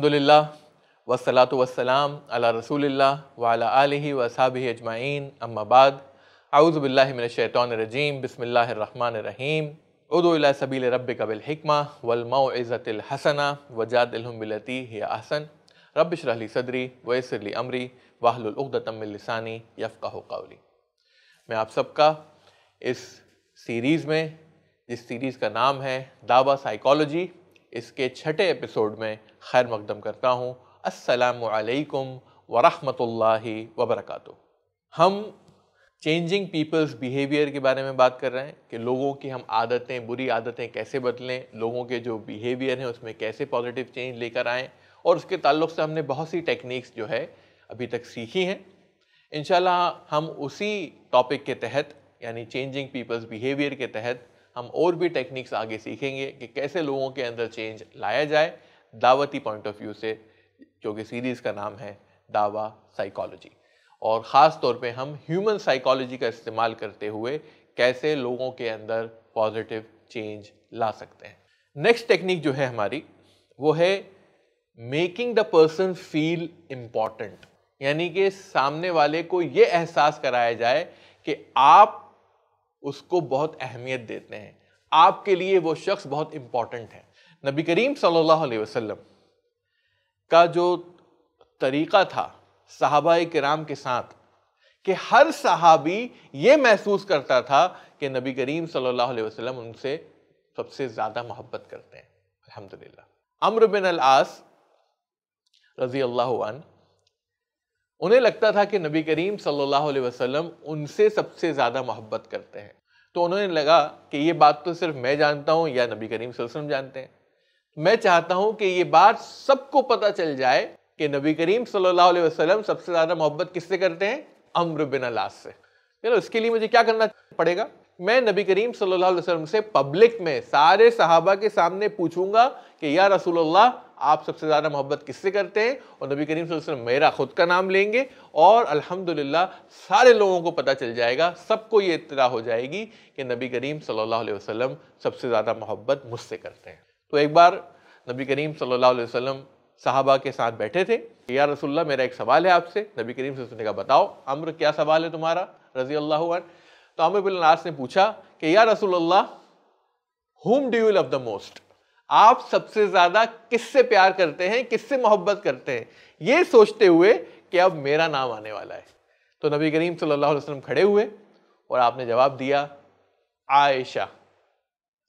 अलहमदिल्ला वसलात वसलाम अला रसूल वाला आलि वसाब अजमाइन अम्माबाद आउज़बिल्लिमिनशैतरजीम बसमीम उदोला सबील रब कबिलकमा वलमाज़तिलहसना वजादिलहमबलती हसन रबशरली सदरी वसरली अमरी वाहलतमिलसानी यफ़ा कौली मैं आप सबका इस सीरीज़ में जिस सीरीज़ का नाम है दावा साइकोलॉजी इसके छठे एपिसोड में खैर मकदम करता हूँ असलकम वरहल वबरक हम चेंजिंग पीपल्स बिहेवियर के बारे में बात कर रहे हैं कि लोगों की हम आदतें बुरी आदतें कैसे बदलें लोगों के जो बिहेवियर हैं उसमें कैसे पॉजिटिव चेंज लेकर आएँ और उसके ताल्लुक से हमने बहुत सी टेक्निक्स जो है अभी तक सीखी हैं इन हम उसी टॉपिक के तहत यानी चेंजिंग पीपल्स बिहेवियर के तहत हम और भी टेक्निक्स आगे सीखेंगे कि कैसे लोगों के अंदर चेंज लाया जाए दावती पॉइंट ऑफ व्यू से जो कि सीरीज़ का नाम है दावा साइकोलॉजी और ख़ास तौर पे हम ह्यूमन साइकोलॉजी का इस्तेमाल करते हुए कैसे लोगों के अंदर पॉजिटिव चेंज ला सकते हैं नेक्स्ट टेक्निक जो है हमारी वो है making the person feel important यानी कि सामने वाले को ये एहसास कराया जाए कि आप उसको बहुत अहमियत देते हैं आपके लिए वो शख्स बहुत इम्पॉर्टेंट है नबी करीम सल्लल्लाहु अलैहि वसल्लम का जो तरीक़ा था साहबा कराम के साथ कि हर सहाबी ये महसूस करता था कि नबी करीम सल्लल्लाहु अलैहि वसल्लम उनसे सबसे ज़्यादा मोहब्बत करते हैं अल्हम्दुलिल्लाह अम्र बिन अल आस रज़ी अल्लाह उन्हें लगता था कि नबी करीम सल्लल्लाहु अलैहि वसल्लम उनसे सबसे ज़्यादा मोहब्बत करते हैं तो उन्होंने लगा कि ये बात तो सिर्फ मैं जानता हूँ या नबी करीम वसल्लम जानते हैं मैं चाहता हूं कि ये बात सबको पता चल जाए कि नबी करीम सल्लल्लाहु अलैहि वसल्लम सबसे ज़्यादा मोहब्बत किससे करते हैं अम्र बिन अलास से चलो इसके लिए मुझे क्या करना पड़ेगा मैं नबी करीम सल्लल्लाहु अलैहि वसल्लम से पब्लिक में सारे सहाबा के सामने पूछूंगा कि या रसूलुल्लाह आप सबसे ज़्यादा मोहब्बत किससे करते हैं और नबी करीम वसल्लम मेरा ख़ुद का नाम लेंगे और अल्हम्दुलिल्लाह सारे लोगों को पता चल जाएगा सबको ये इतला हो जाएगी कि नबी करीम सल्लल्लाहु अलैहि वसल्लम सबसे ज़्यादा मोहब्बत मुझसे करते हैं तो एक बार नबी करीम सल्लल्लाहु अलैहि वसल्लम साहबा के साथ बैठे थे या रसुल्ला मेरा एक सवाल है आपसे नबी करीम से उसने कहा बताओ अम्र क्या सवाल है तुम्हारा रजी अल्लाह तो अम्र बिलनास ने पूछा कि या रसुल्ला हुम do you love the most आप सबसे ज़्यादा किससे प्यार करते हैं किससे मोहब्बत करते हैं ये सोचते हुए कि अब मेरा नाम आने वाला है तो नबी करीम सल्लल्लाहु अलैहि वसल्लम खड़े हुए और आपने जवाब दिया आयशा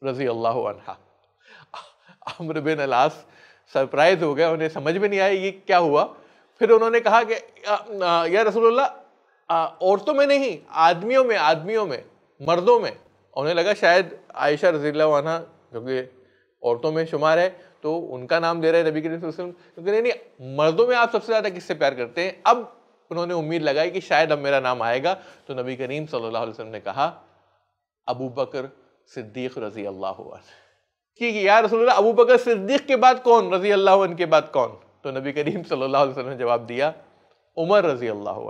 रज़ी अल्लाह अनहा अम्र बिन अलास सरप्राइज हो गए उन्हें समझ में नहीं आया ये क्या हुआ फिर उन्होंने कहा कि यह रसोल्ला औरतों में नहीं आदमियों में आदमियों में मर्दों में उन्हें लगा शायद आयशा रजील्ला वाना जो कि औरतों में शुमार है तो उनका नाम दे रहे हैं नबी करीम क्योंकि नहीं नहीं मर्दों में आप सबसे ज़्यादा किससे प्यार करते हैं अब उन्होंने उम्मीद लगाई कि शायद अब मेरा नाम आएगा तो नबी करीम सल्लल्लाहु अलैहि वसल्लम ने कहा अबू बकर सिद्दीक़ रज़ी अल्लाह कि या रसूल अबू बकर सिद्दीक के बाद कौन रजी अल्लाह के बाद कौन तो नबी करीम सल्लल्लाहु अलैहि वसल्लम ने जवाब दिया उमर रजी अल्लाह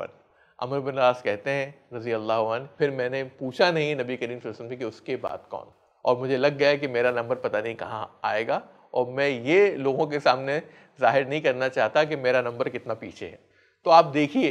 अमर बिन रास कहते हैं रजी अल्लाह फिर मैंने पूछा नहीं नबी करीम वसल्लम कि उसके बाद कौन और मुझे लग गया कि मेरा नंबर पता नहीं कहाँ आएगा और मैं ये लोगों के सामने जाहिर नहीं करना चाहता कि मेरा नंबर कितना पीछे है तो आप देखिए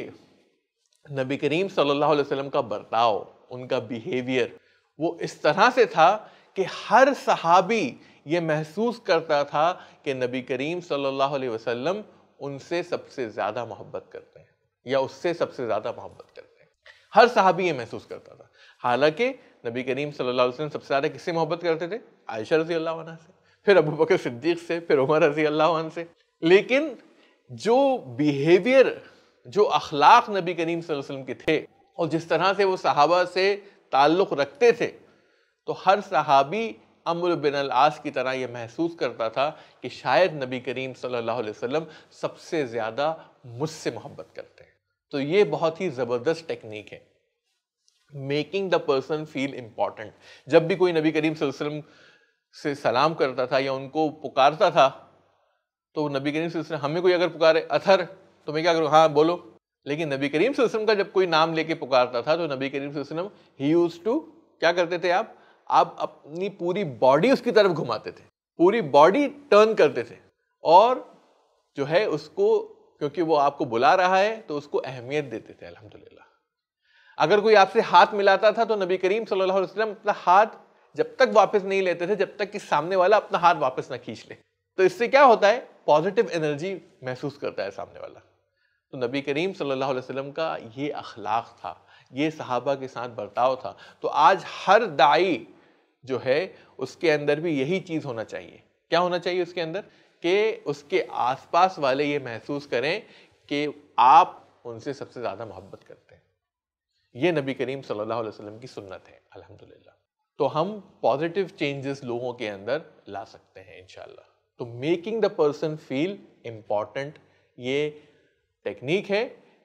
नबी करीम सल्लल्लाहु अलैहि वसल्लम का बर्ताव उनका बिहेवियर वो इस तरह से था कि हर सहाबी ये महसूस करता था कि नबी करीम सल्लल्लाहु अलैहि वसल्लम उनसे सबसे ज़्यादा मोहब्बत करते हैं या उससे सबसे ज़्यादा मोहब्बत करते हैं हर सहाबी ये महसूस करता था हालांकि नबी करीम सल्लल्लाहु अलैहि वसल्लम सबसे ज़्यादा किससे मोहब्बत करते थे आयशा रजी अल्लाह से फिर अबू बकर सिद्दीक से फिर उमर रजी अल्लाह से लेकिन जो बिहेवियर जो अखलाक नबी करीम वसल्लम के थे और जिस तरह से वो सहाबा से ताल्लुक़ रखते थे तो हर सहाबी अमर बिन आस की तरह यह महसूस करता था कि शायद नबी करीम सल्लल्लाहु अलैहि वसल्लम सबसे ज़्यादा मुझसे मोहब्बत करते हैं तो ये बहुत ही ज़बरदस्त टेक्निक है making the person feel important जब भी कोई नबी करीम वसल्लम से सलाम करता था या उनको पुकारता था तो नबी करीम वसल्लम हमें कोई अगर पुकारे अथर तो मैं क्या करूँ हाँ बोलो लेकिन नबी करीम वसल्लम का जब कोई नाम लेके पुकारता था तो नबी करीम वसल्लम ही यूज़ टू क्या करते थे आप आप अपनी पूरी बॉडी उसकी तरफ घुमाते थे पूरी बॉडी टर्न करते थे और जो है उसको क्योंकि वो आपको बुला रहा है तो उसको अहमियत देते थे अलहमदिल्ला अगर कोई आपसे हाथ मिलाता था तो नबी करीम सल्लल्लाहु अलैहि वसल्लम अपना हाथ जब तक वापस नहीं लेते थे जब तक कि सामने वाला अपना हाथ वापस ना खींच ले तो इससे क्या होता है पॉजिटिव एनर्जी महसूस करता है सामने वाला तो नबी करीम सल्लल्लाहु अलैहि वसल्लम का ये अखलाक था ये सहाबा के साथ बर्ताव था तो आज हर दाई जो है उसके अंदर भी यही चीज़ होना चाहिए क्या होना चाहिए उसके अंदर कि उसके आसपास वाले ये महसूस करें कि आप उनसे सबसे ज़्यादा मोहब्बत करते हैं ये नबी करीम सल्लल्लाहु अलैहि वसल्लम की सुन्नत है अल्हम्दुलिल्लाह तो हम पॉजिटिव चेंजेस लोगों के अंदर ला सकते हैं इन तो making the person feel important ये टेक्निक है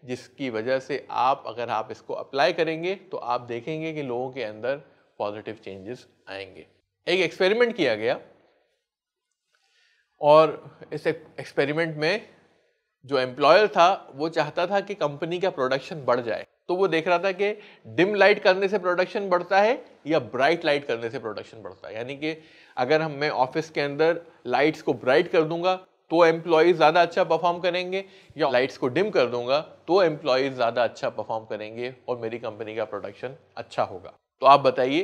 जिसकी वजह से आप अगर आप इसको अप्लाई करेंगे तो आप देखेंगे कि लोगों के अंदर पॉजिटिव चेंजेस आएंगे एक एक्सपेरिमेंट किया गया और इस एक्सपेरिमेंट में जो एम्प्लॉयर था वो चाहता था कि कंपनी का प्रोडक्शन बढ़ जाए तो वो देख रहा था कि डिम लाइट करने से प्रोडक्शन बढ़ता है या ब्राइट लाइट करने से प्रोडक्शन बढ़ता है यानी कि अगर हम मैं ऑफिस के अंदर लाइट्स को ब्राइट कर दूंगा तो एम्प्लॉयज ज़्यादा अच्छा परफॉर्म करेंगे या लाइट्स को डिम कर दूंगा तो एम्प्लॉयज ज़्यादा अच्छा परफॉर्म करेंगे और मेरी कंपनी का प्रोडक्शन अच्छा होगा तो आप बताइए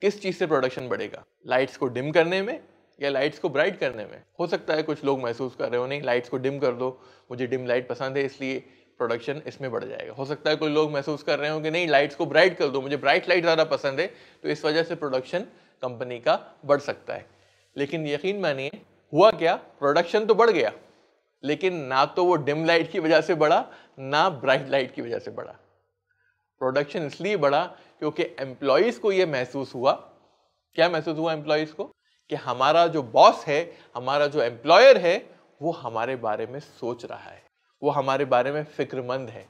किस चीज़ से प्रोडक्शन बढ़ेगा लाइट्स को डिम करने में या लाइट्स को ब्राइट करने में हो सकता है कुछ लोग महसूस कर रहे हो नहीं लाइट्स को डिम कर दो मुझे डिम लाइट पसंद है इसलिए प्रोडक्शन इसमें बढ़ जाएगा हो सकता है कुछ लोग महसूस कर रहे हो कि नहीं लाइट्स को ब्राइट कर दो मुझे ब्राइट लाइट ज़्यादा पसंद है तो इस वजह से प्रोडक्शन कंपनी का बढ़ सकता है लेकिन यकीन मानिए हुआ क्या प्रोडक्शन तो बढ़ गया लेकिन ना तो वो डिम लाइट की वजह से बढ़ा ना ब्राइट लाइट की वजह से बढ़ा प्रोडक्शन इसलिए बढ़ा क्योंकि एम्प्लॉयज़ को ये महसूस हुआ क्या महसूस हुआ एम्प्लॉयज़ को कि हमारा जो बॉस है हमारा जो एम्प्लॉयर है वो हमारे बारे में सोच रहा है वो हमारे बारे में फिक्रमंद है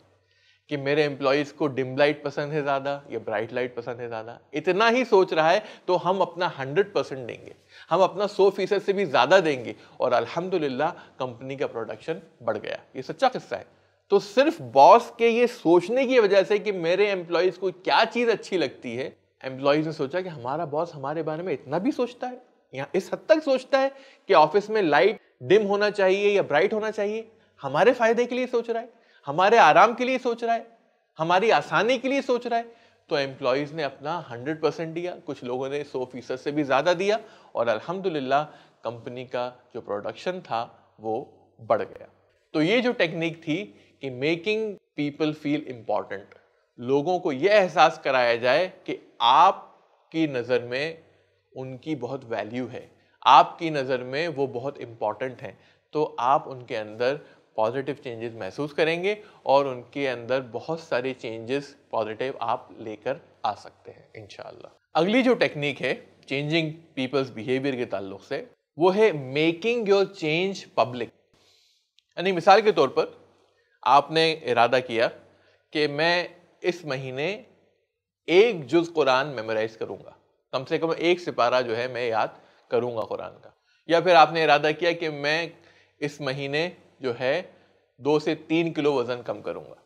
कि मेरे एम्प्लॉयज़ को डिम लाइट पसंद है ज़्यादा या ब्राइट लाइट पसंद है ज़्यादा इतना ही सोच रहा है तो हम अपना हंड्रेड परसेंट देंगे हम अपना सौ फीसद से भी ज़्यादा देंगे और अल्हम्दुलिल्लाह कंपनी का प्रोडक्शन बढ़ गया ये सच्चा किस्सा है तो सिर्फ बॉस के ये सोचने की वजह से कि मेरे एम्प्लॉयज़ को क्या चीज़ अच्छी लगती है एम्प्लॉयज़ ने सोचा कि हमारा बॉस हमारे बारे में इतना भी सोचता है या इस हद तक सोचता है कि ऑफिस में लाइट डिम होना चाहिए या ब्राइट होना चाहिए हमारे फ़ायदे के लिए सोच रहा है हमारे आराम के लिए सोच रहा है हमारी आसानी के लिए सोच रहा है तो एम्प्लॉयज़ ने अपना 100 परसेंट दिया कुछ लोगों ने 100 फीसद से भी ज़्यादा दिया और अल्हम्दुलिल्लाह कंपनी का जो प्रोडक्शन था वो बढ़ गया तो ये जो टेक्निक थी कि मेकिंग पीपल फील इम्पॉर्टेंट लोगों को यह एहसास कराया जाए कि आपकी नज़र में उनकी बहुत वैल्यू है आपकी नज़र में वो बहुत इम्पॉर्टेंट हैं तो आप उनके अंदर पॉजिटिव चेंजेस महसूस करेंगे और उनके अंदर बहुत सारे चेंजेस पॉजिटिव आप लेकर आ सकते हैं इन अगली जो टेक्निक है चेंजिंग पीपल्स बिहेवियर के ताल्लुक से वो है मेकिंग योर चेंज पब्लिक यानी मिसाल के तौर पर आपने इरादा किया कि मैं इस महीने एक जुज़ कुरान मेमोराइज़ करूँगा कम से कम एक सिपारा जो है मैं याद करूँगा कुरान का या फिर आपने इरादा किया कि मैं इस महीने जो है दो से तीन किलो वज़न कम करूँगा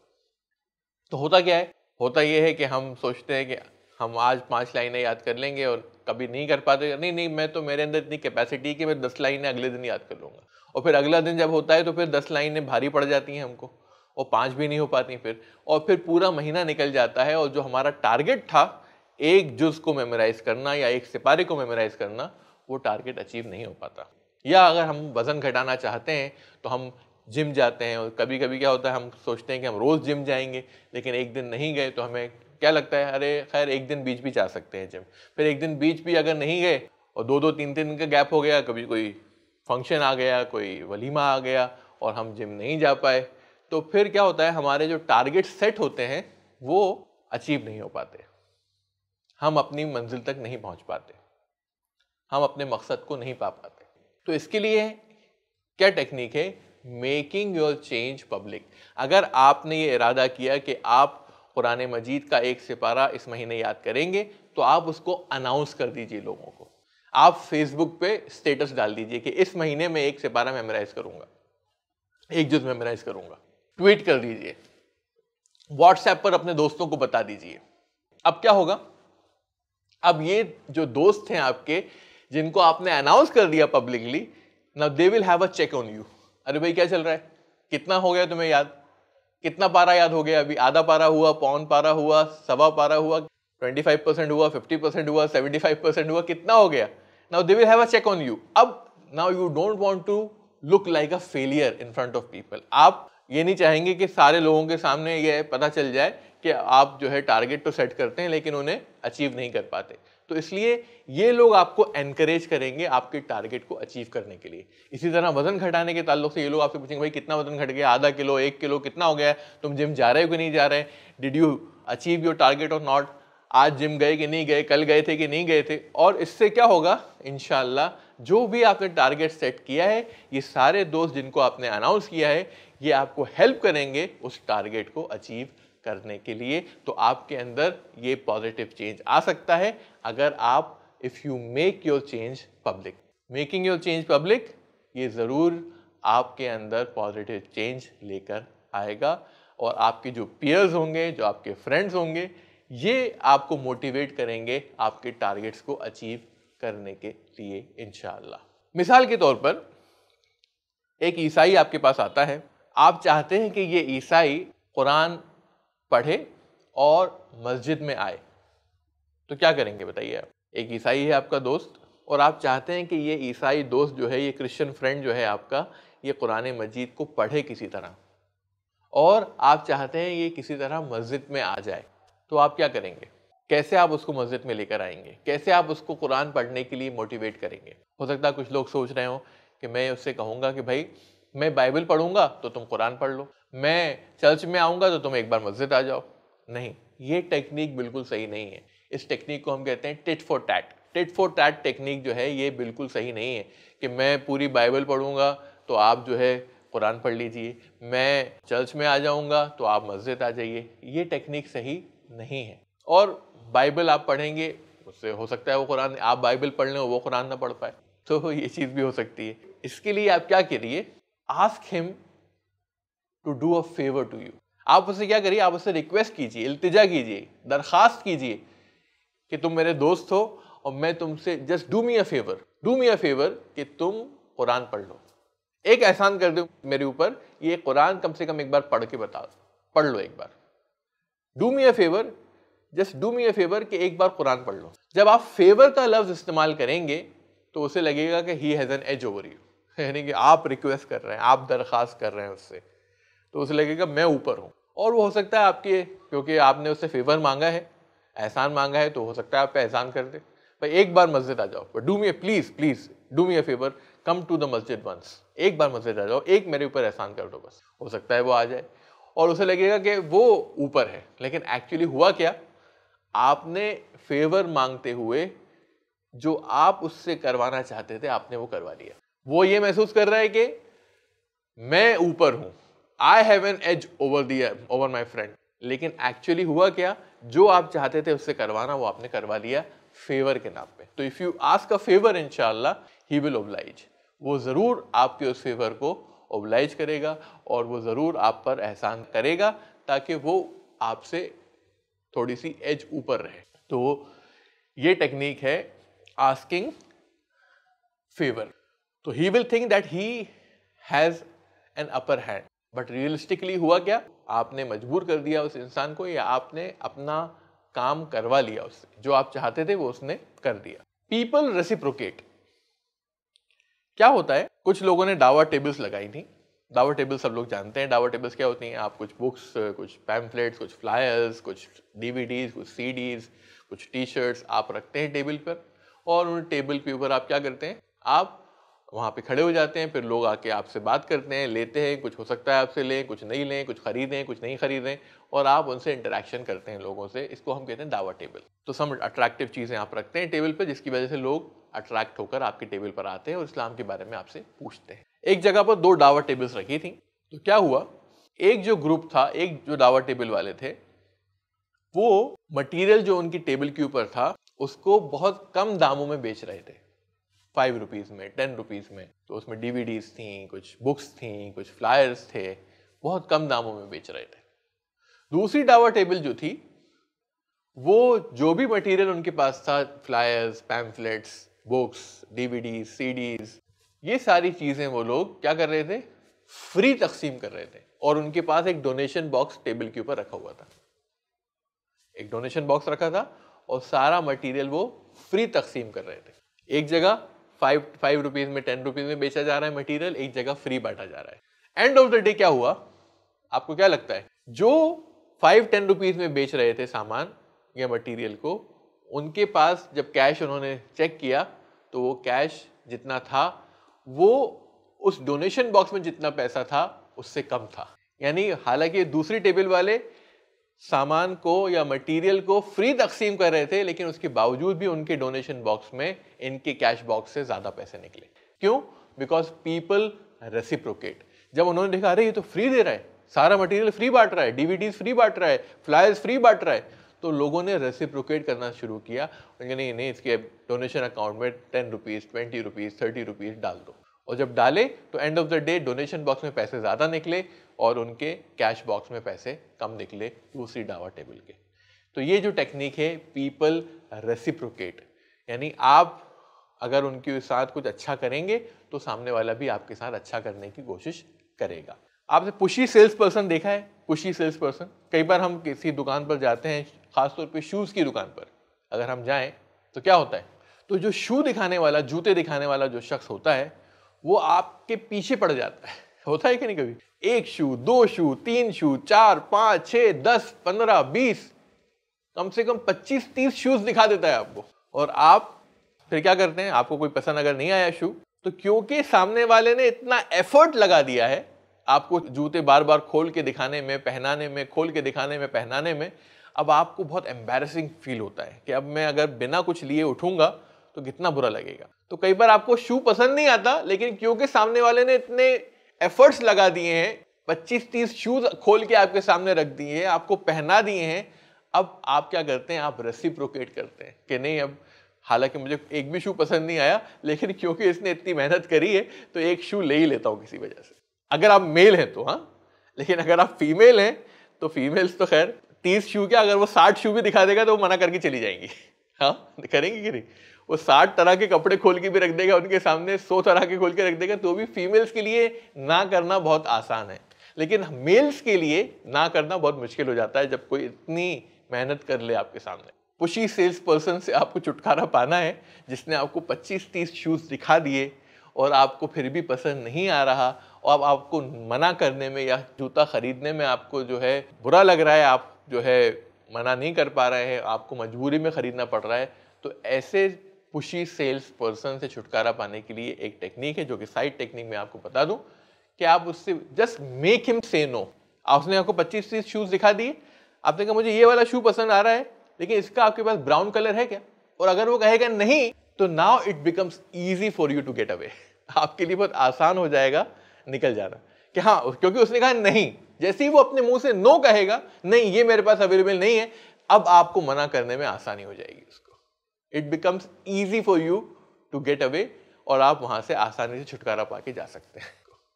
तो होता क्या है होता ये है कि हम सोचते हैं कि हम आज पाँच लाइनें याद कर लेंगे और कभी नहीं कर पाते नहीं नहीं मैं तो मेरे अंदर इतनी कैपेसिटी है कि मैं दस लाइनें अगले दिन याद कर लूँगा और फिर अगला दिन जब होता है तो फिर दस लाइनें भारी पड़ जाती हैं हमको और पाँच भी नहीं हो पाती फिर और फिर पूरा महीना निकल जाता है और जो हमारा टारगेट था एक जुज को मेमोराइज़ करना या एक सिपारे को मेमोराइज़ करना वो टारगेट अचीव नहीं हो पाता या अगर हम वज़न घटाना चाहते हैं तो हम जिम जाते हैं और कभी कभी क्या होता है हम सोचते हैं कि हम रोज़ जिम जाएंगे लेकिन एक दिन नहीं गए तो हमें क्या लगता है अरे खैर एक दिन बीच भी जा सकते हैं जिम फिर एक दिन बीच भी अगर नहीं गए और दो दो तीन दिन का गैप हो गया कभी कोई फंक्शन आ गया कोई वलीमा आ गया और हम जिम नहीं जा पाए तो फिर क्या होता है हमारे जो टारगेट सेट होते हैं वो अचीव नहीं हो पाते हम अपनी मंजिल तक नहीं पहुंच पाते हम अपने मकसद को नहीं पा पाते तो इसके लिए क्या टेक्निक है मेकिंग योर चेंज पब्लिक अगर आपने ये इरादा किया कि आप कुरान मजीद का एक सिपारा इस महीने याद करेंगे तो आप उसको अनाउंस कर दीजिए लोगों को आप फेसबुक पे स्टेटस डाल दीजिए कि इस महीने में एक सिपारा मेमोराइज करूंगा एक जुज मेमोराइज करूंगा ट्वीट कर दीजिए व्हाट्सएप पर अपने दोस्तों को बता दीजिए अब क्या होगा अब ये जो दोस्त हैं आपके जिनको आपने अनाउंस कर दिया पब्लिकली ना they will have a check on you अरे भाई क्या चल रहा है कितना हो गया तुम्हें याद कितना पारा याद हो गया अभी आधा पारा हुआ पौन पारा हुआ सवा पारा हुआ फाइव परसेंट हुआ फिफ्टी परसेंट हुआ फाइव परसेंट हुआ कितना हो गया now they will have a check on you अब now you don't want to look like a failure in front of people आप ये नहीं चाहेंगे कि सारे लोगों के सामने ये पता चल जाए कि आप जो है टारगेट तो सेट करते हैं लेकिन उन्हें अचीव नहीं कर पाते तो इसलिए ये लोग आपको एनकरेज करेंगे आपके टारगेट को अचीव करने के लिए इसी तरह वजन घटाने के ताल्लुक से ये लोग आपसे पूछेंगे भाई कितना वजन घट गया आधा किलो एक किलो कितना हो गया तुम जिम जा रहे हो कि नहीं जा रहे did you achieve your target और नॉट आज जिम गए कि नहीं गए कल गए थे कि नहीं गए थे और इससे क्या होगा इन जो भी आपने टारगेट सेट किया है ये सारे दोस्त जिनको आपने अनाउंस किया है ये आपको हेल्प करेंगे उस टारगेट को अचीव करने के लिए तो आपके अंदर ये पॉजिटिव चेंज आ सकता है अगर आप if you make your change public making your change public ये ज़रूर आपके अंदर पॉजिटिव चेंज लेकर आएगा और आपके जो पीयर्स होंगे जो आपके फ्रेंड्स होंगे ये आपको मोटिवेट करेंगे आपके टारगेट्स को अचीव करने के लिए इन मिसाल के तौर पर एक ईसाई आपके पास आता है आप चाहते हैं कि ये ईसाई कुरान पढ़े और मस्जिद में आए तो क्या करेंगे बताइए आप एक ईसाई है आपका दोस्त और आप चाहते हैं कि ये ईसाई दोस्त जो है ये क्रिश्चियन फ्रेंड जो है आपका ये कुरान मजीद को पढ़े किसी तरह और आप चाहते हैं ये किसी तरह मस्जिद में आ जाए तो आप क्या करेंगे कैसे आप उसको मस्जिद में लेकर आएंगे कैसे आप उसको कुरान पढ़ने के लिए मोटिवेट करेंगे हो सकता है कुछ लोग सोच रहे हो कि मैं उससे कहूँगा कि भाई मैं बाइबल पढ़ूंगा तो तुम कुरान पढ़ लो मैं चर्च में आऊँगा तो तुम एक बार मस्जिद आ जाओ नहीं ये टेक्निक बिल्कुल सही नहीं है इस टेक्निक को हम कहते हैं tit for tat tit for tat technique जो है ये बिल्कुल सही नहीं है कि मैं पूरी बाइबल पढ़ूँगा तो आप जो है कुरान पढ़ लीजिए मैं चर्च में आ जाऊँगा तो आप मस्जिद आ जाइए ये टेक्निक सही नहीं है और बाइबल आप पढ़ेंगे उससे हो सकता है वो कुरान आप बाइबल पढ़ लें वो कुरान ना पढ़ पाए तो ये चीज़ भी हो सकती है इसके लिए आप क्या करिए ask him to do a favour to you आप उसे क्या करिए आप उससे रिक्वेस्ट कीजिए इल्तिजा कीजिए दरख्वास्त कीजिए कि तुम मेरे दोस्त हो और मैं तुमसे just do me a favour do me a favour कि तुम कुरान पढ़ लो एक एहसान कर दो मेरे ऊपर ये कुरान कम से कम एक बार पढ़ के बता पढ़ लो एक बार do me a favour just do me a favour कि एक बार कुरान पढ़ लो जब आप फेवर का लफ्ज़ इस्तेमाल करेंगे तो उसे लगेगा कि he has an edge over you यानी कि आप रिक्वेस्ट कर रहे हैं आप दरख्वास्त कर रहे हैं उससे तो उसे लगेगा मैं ऊपर हूँ और वो हो सकता है आपके क्योंकि आपने उससे फेवर मांगा है एहसान मांगा है तो हो सकता है आप पे एहसान कर दे भाई एक बार मस्जिद आ जाओ but do me a please please do me a favour come to the masjid once एक बार मस्जिद आ जाओ एक मेरे ऊपर एहसान कर दो बस हो सकता है वो आ जाए और उसे लगेगा कि वो ऊपर है लेकिन एक्चुअली हुआ क्या आपने फेवर मांगते हुए जो आप उससे करवाना चाहते थे आपने वो करवा लिया वो ये महसूस कर रहा है कि मैं ऊपर हूं I have an edge over the over my friend लेकिन एक्चुअली हुआ क्या जो आप चाहते थे उससे करवाना वो आपने करवा लिया फेवर के नाम पे तो if you ask a favour इनशाला ही विल ओबलाइज वो ज़रूर आपके उस फेवर को ओबलाइज करेगा और वो ज़रूर आप पर एहसान करेगा ताकि वो आपसे थोड़ी सी एज ऊपर रहे तो ये टेक्निक है आस्किंग फेवर तो he will think that he has an upper hand but realistically हुआ क्या आपने मजबूर कर दिया उस इंसान को या आपने अपना काम करवा लिया उससे जो आप चाहते थे वो उसने कर दिया पीपल रेसिप्रोकेट क्या होता है कुछ लोगों ने डावा टेबल्स लगाई थी डावर टेबल्स सब लोग जानते हैं डावर टेबल्स क्या होती हैं आप कुछ बुक्स कुछ पैम्फलेट्स कुछ फ्लायर्स कुछ डीवीडीज कुछ सीडीज कुछ टी शर्ट्स आप रखते हैं टेबल पर और उन टेबल के ऊपर आप क्या करते हैं आप वहाँ पे खड़े हो जाते हैं फिर लोग आके आपसे बात करते हैं लेते हैं कुछ हो सकता है आपसे लें कुछ नहीं लें कुछ खरीदें कुछ नहीं खरीदें और आप उनसे इंटरेक्शन करते हैं लोगों से इसको हम कहते हैं दावा टेबल तो सम अट्रैक्टिव चीज़ें आप रखते हैं टेबल पर जिसकी वजह से लोग अट्रैक्ट होकर आपके टेबल पर आते हैं और इस्लाम के बारे में आपसे पूछते हैं एक जगह पर दो डावर टेबल्स रखी थी तो क्या हुआ एक जो ग्रुप था एक जो डावा टेबल वाले थे वो मटेरियल जो उनकी टेबल के ऊपर था उसको बहुत कम दामों में बेच रहे थे फाइव रुपीज़ में टेन रुपीज़ में तो उसमें डीवीडीज थी कुछ बुक्स थी कुछ फ्लायर्स थे बहुत कम दामों में बेच रहे थे दूसरी डावर टेबल जो थी वो जो भी मटेरियल उनके पास था flyers pamphlets books DVDs CDs ये सारी चीज़ें वो लोग क्या कर रहे थे फ्री तकसीम कर रहे थे और उनके पास एक डोनेशन बॉक्स टेबल के ऊपर रखा हुआ था एक डोनेशन बॉक्स रखा था और सारा मटेरियल वो फ्री तकसीम कर रहे थे एक जगह फाइव फाइव रुपीज़ में टेन रुपीज़ में बेचा जा रहा है मटेरियल एक जगह फ्री बांटा जा रहा है एंड ऑफ द डे क्या हुआ आपको क्या लगता है जो फाइव टेन रुपीज़ में बेच रहे थे सामान या मटेरियल को उनके पास जब कैश उन्होंने चेक किया तो वो कैश जितना था वो उस डोनेशन बॉक्स में जितना पैसा था उससे कम था यानी हालांकि दूसरी टेबल वाले सामान को या मटेरियल को फ्री तकसीम कर रहे थे लेकिन उसके बावजूद भी उनके डोनेशन बॉक्स में इनके कैश बॉक्स से ज़्यादा पैसे निकले क्यों बिकॉज पीपल रेसिप्रोकेट जब उन्होंने देखा अरे ये तो फ्री दे रहा है सारा मटेरियल फ्री बांट रहा है डीवीडीज फ्री बांट रहा है फ्लायर्स फ्री बांट रहा है तो लोगों ने रेसिप्रोकेट करना शुरू किया नहीं नहीं इसके डोनेशन अकाउंट में ten rupees twenty rupees thirty rupees डाल दो और जब डाले तो end of the day donation box में पैसे ज़्यादा निकले और उनके कैश बॉक्स में पैसे कम निकले दूसरी डावा टेबल के तो ये जो टेक्निक है पीपल रेसिप्रोकेट यानी आप अगर उनके साथ कुछ अच्छा करेंगे तो सामने वाला भी आपके साथ अच्छा करने की कोशिश करेगा आपने पुशी सेल्स पर्सन देखा है पुशी सेल्स पर्सन कई बार हम किसी दुकान पर जाते हैं खासतौर पे शूज़ की दुकान पर अगर हम जाएं तो क्या होता है तो जो शू दिखाने वाला जूते दिखाने वाला जो शख्स होता है वो आपके पीछे पड़ जाता है होता है कि नहीं कभी एक शू दो शू तीन शू चार पाँच छः दस पंद्रह बीस कम से कम पच्चीस तीस शूज़ दिखा देता है आपको और आप फिर क्या करते हैं आपको कोई पसंद अगर नहीं आया शू तो क्योंकि सामने वाले ने इतना एफर्ट लगा दिया है आपको जूते बार बार खोल के दिखाने में पहनाने में खोल के दिखाने में पहनाने में अब आपको बहुत एम्बेरसिंग फील होता है कि अब मैं अगर बिना कुछ लिए उठूंगा तो कितना बुरा लगेगा तो कई बार आपको शू पसंद नहीं आता लेकिन क्योंकि सामने वाले ने इतने एफर्ट्स लगा दिए हैं पच्चीस तीस शूज खोल के आपके सामने रख दिए हैं आपको पहना दिए हैं अब आप क्या करते हैं आप प्रोकेट करते हैं कि नहीं अब हालांकि मुझे एक भी शू पसंद नहीं आया लेकिन क्योंकि इसने इतनी मेहनत करी है तो एक शू ले ही लेता हूँ किसी वजह से अगर आप मेल हैं तो हाँ लेकिन अगर आप फीमेल हैं तो फीमेल्स तो खैर तीस शू क्या अगर वो साठ शू भी दिखा देगा तो वो मना करके चली जाएंगी हाँ करेंगी कि नहीं वो साठ तरह के कपड़े खोल के भी रख देगा उनके सामने सौ तरह के खोल के रख देगा तो भी फीमेल्स के लिए ना करना बहुत आसान है लेकिन मेल्स के लिए ना करना बहुत मुश्किल हो जाता है जब कोई इतनी मेहनत कर ले आपके सामने पुशी सेल्स पर्सन से आपको छुटकारा पाना है जिसने आपको 25-30 शूज़ दिखा दिए और आपको फिर भी पसंद नहीं आ रहा और अब आपको मना करने में या जूता ख़रीदने में आपको जो है बुरा लग रहा है आप जो है मना नहीं कर पा रहे हैं आपको मजबूरी में ख़रीदना पड़ रहा है तो ऐसे पुशी सेल्स पर्सन से छुटकारा पाने के लिए एक टेक्निक है जो कि साइड टेक्निक में आपको बता दूं कि आप उससे just make him say no उसने आपको 25 तीस शूज़ दिखा दिए आपने कहा मुझे ये वाला शू पसंद आ रहा है लेकिन इसका आपके पास ब्राउन कलर है क्या और अगर वो कहेगा नहीं तो now it becomes easy for you to get away आपके लिए बहुत आसान हो जाएगा निकल जाना कि हाँ क्योंकि उसने कहा नहीं जैसे ही वो अपने मुंह से नो कहेगा नहीं ये मेरे पास अवेलेबल नहीं है अब आपको मना करने में आसानी हो जाएगी उसको it becomes easy for you to get away और आप वहाँ से आसानी से छुटकारा पा के जा सकते हैं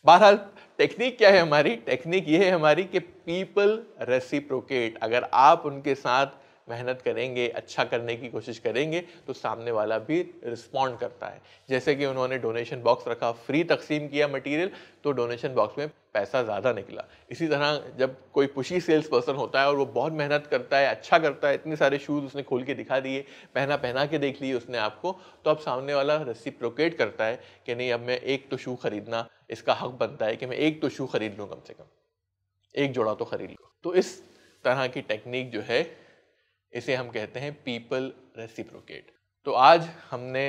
बहरहाल टेक्निक क्या है हमारी टेक्निक ये है हमारी कि पीपल रेसिप्रोकेट अगर आप उनके साथ मेहनत करेंगे अच्छा करने की कोशिश करेंगे तो सामने वाला भी रिस्पॉन्ड करता है जैसे कि उन्होंने डोनेशन बॉक्स रखा फ्री तकसीम किया मटेरियल तो डोनेशन बॉक्स में पैसा ज़्यादा निकला इसी तरह जब कोई पुशी सेल्स पर्सन होता है और वो बहुत मेहनत करता है अच्छा करता है इतने सारे शूज़ उसने खोल के दिखा दिए पहना पहना के देख लिए उसने आपको तो अब सामने वाला रस्सी प्रोकेट करता है कि नहीं अब मैं एक तो शू ख़रीदना इसका हक बनता है कि मैं एक तो शू ख़रीद लूँ कम से कम एक जोड़ा तो ख़रीद लूँ तो इस तरह की टेक्निक जो है इसे हम कहते हैं पीपल रेसिप्रोकेट तो आज हमने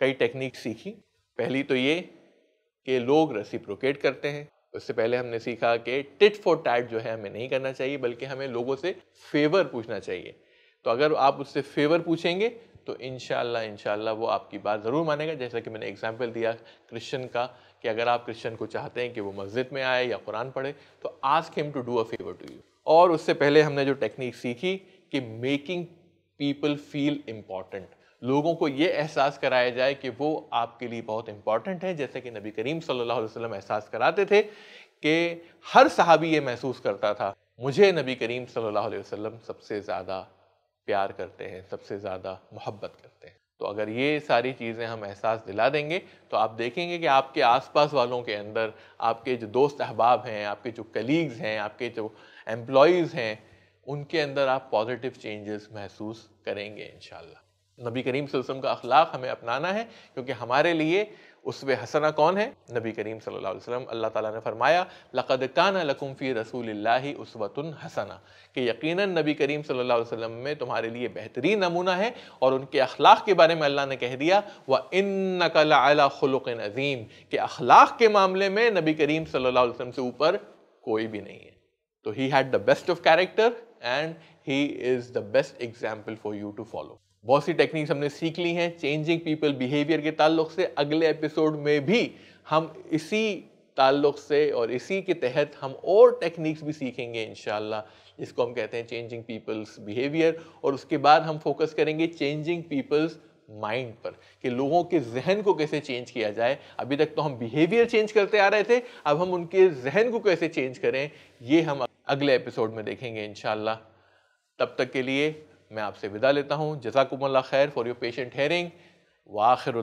कई टेक्निक सीखी पहली तो ये कि लोग रेसिप्रोकेट करते हैं उससे पहले हमने सीखा कि टिट फॉर टैट जो है हमें नहीं करना चाहिए बल्कि हमें लोगों से फेवर पूछना चाहिए तो अगर आप उससे फेवर पूछेंगे तो इन शाला वो आपकी बात ज़रूर मानेगा जैसा कि मैंने एग्जाम्पल दिया क्रिश्चन का कि अगर आप क्रिश्चन को चाहते हैं कि वो मस्जिद में आए या कुरान पढ़े तो ask him to do a favour to you और उससे पहले हमने जो टेक्निक सीखी कि मेकिंग पीपल फील इम्पॉर्टेंट लोगों को ये एहसास कराया जाए कि वो आपके लिए बहुत इम्पॉर्टेंट है जैसे कि नबी करीम सल्लल्लाहु अलैहि वसल्लम एहसास कराते थे कि हर सहाबी ये महसूस करता था मुझे नबी करीम सल्लल्लाहु अलैहि वसल्लम सबसे ज़्यादा प्यार करते हैं सबसे ज़्यादा मोहब्बत करते हैं तो अगर ये सारी चीज़ें हम एहसास दिला देंगे तो आप देखेंगे कि आपके आसपास वालों के अंदर आपके जो दोस्त अहबाब हैं आपके जो कलीग्स हैं आपके जो एम्प्लॉयज़ हैं उनके अंदर आप पॉजिटिव चेंजेस महसूस करेंगे इन नबी करीम सल्लम का अखलाक हमें अपनाना है क्योंकि हमारे लिए वे हसना कौन है नबी करीम सल्लल्लाहु अलैहि वसल्लम अल्लाह ताला ने फरमाया लक़द काना लकुम फ़ी उसवतुन हसना कि यकीनन नबी करीम सल्लल्लाहु अलैहि वसल्लम में तुम्हारे लिए बेहतरीन नमूना है और उनके अखलाक के बारे में अल्लाह ने कह दिया व इन अला खलुक नज़ीम के अखलाक के मामले में नबी करीम सल्ला वसम से ऊपर कोई भी नहीं है तो he had the best of character and he is the best example for you to follow बहुत सी टेक्निक्स हमने सीख ली हैं चेंजिंग पीपल बिहेवियर के ताल्लुक से अगले एपिसोड में भी हम इसी ताल्लुक से और इसी के तहत हम और टेक्निक्स भी सीखेंगे इन इसको हम कहते हैं चेंजिंग पीपल्स बिहेवियर और उसके बाद हम फोकस करेंगे चेंजिंग पीपल्स माइंड पर कि लोगों के जहन को कैसे चेंज किया जाए अभी तक तो हम बिहेवियर चेंज करते आ रहे थे अब हम उनके जहन को कैसे चेंज करें ये हम अगले एपिसोड में देखेंगे इन तब तक के लिए मैं आपसे विदा लेता हूँ जजाकुमल खैर फॉर योर पेशेंट हेयरिंग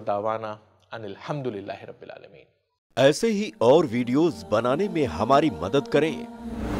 दावाना अनिलहमदिल्ला रबालमीन ऐसे ही और वीडियोस बनाने में हमारी मदद करें